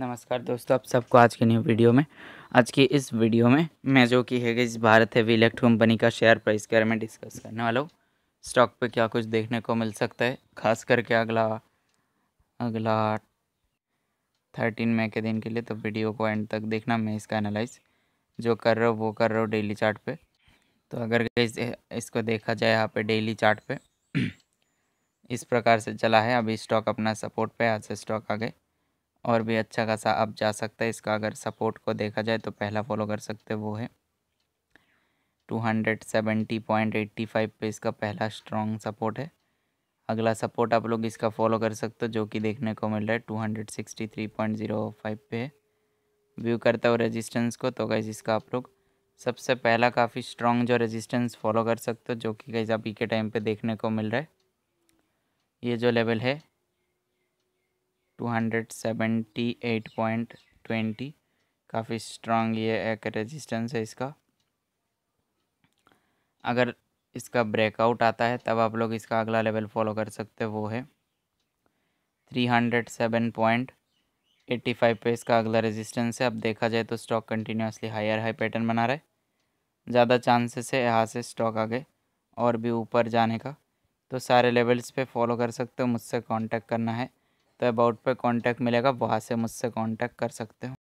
नमस्कार दोस्तों आप सबको आज के न्यू वीडियो में आज की इस वीडियो में मैं जो कि है कि इस भारत हैवी इलेक्ट कंपनी का शेयर प्राइस के बारे में डिस्कस करने वाला हूँ स्टॉक पे क्या कुछ देखने को मिल सकता है खास करके अगला अगला थर्टीन मई के दिन के लिए तो वीडियो को एंड तक देखना मैं इसका एनालाइज जो कर रहा हूँ वो कर रहा हूँ डेली चार्ट पे तो अगर इस, इसको देखा जाए यहाँ पे डेली चार्ट पे इस प्रकार से चला है अभी स्टॉक अपना सपोर्ट पे आज से स्टॉक आ गए और भी अच्छा खासा आप जा सकता है इसका अगर सपोर्ट को देखा जाए तो पहला फॉलो कर सकते हैं वो है two hundred seventy point eighty five पर इसका पहला स्ट्रॉन्ग सपोर्ट है अगला सपोर्ट आप लोग इसका फॉलो कर सकते हो जो कि देखने को मिल रहा है two hundred sixty three point zero five पे है व्यू करता हो रेजिस्टेंस को तो गाइज इसका आप लोग सबसे पहला काफ़ी स्ट्रॉन्ग जो रेजिस्टेंस फॉलो कर सकते हो जो कि गाइज अभी के टाइम पे देखने को मिल रहा है ये जो लेवल है two hundred seventy eight point twenty काफ़ी स्ट्रांग ये एक रेजिस्टेंस है इसका अगर इसका ब्रेकआउट आता है तब आप लोग इसका अगला लेवल फॉलो कर सकते वो है three hundred seven point eighty five पे इसका अगला रेजिस्टेंस है अब देखा जाए तो stock continuously higher high pattern बना रहा है ज़्यादा चांसेस है यहाँ से स्टॉक आगे और भी ऊपर जाने का तो सारे लेवल्स पे फॉलो कर सकते हो मुझसे कांटेक्ट करना है तो अबाउट पे कांटेक्ट मिलेगा वहाँ से मुझसे कांटेक्ट कर सकते हो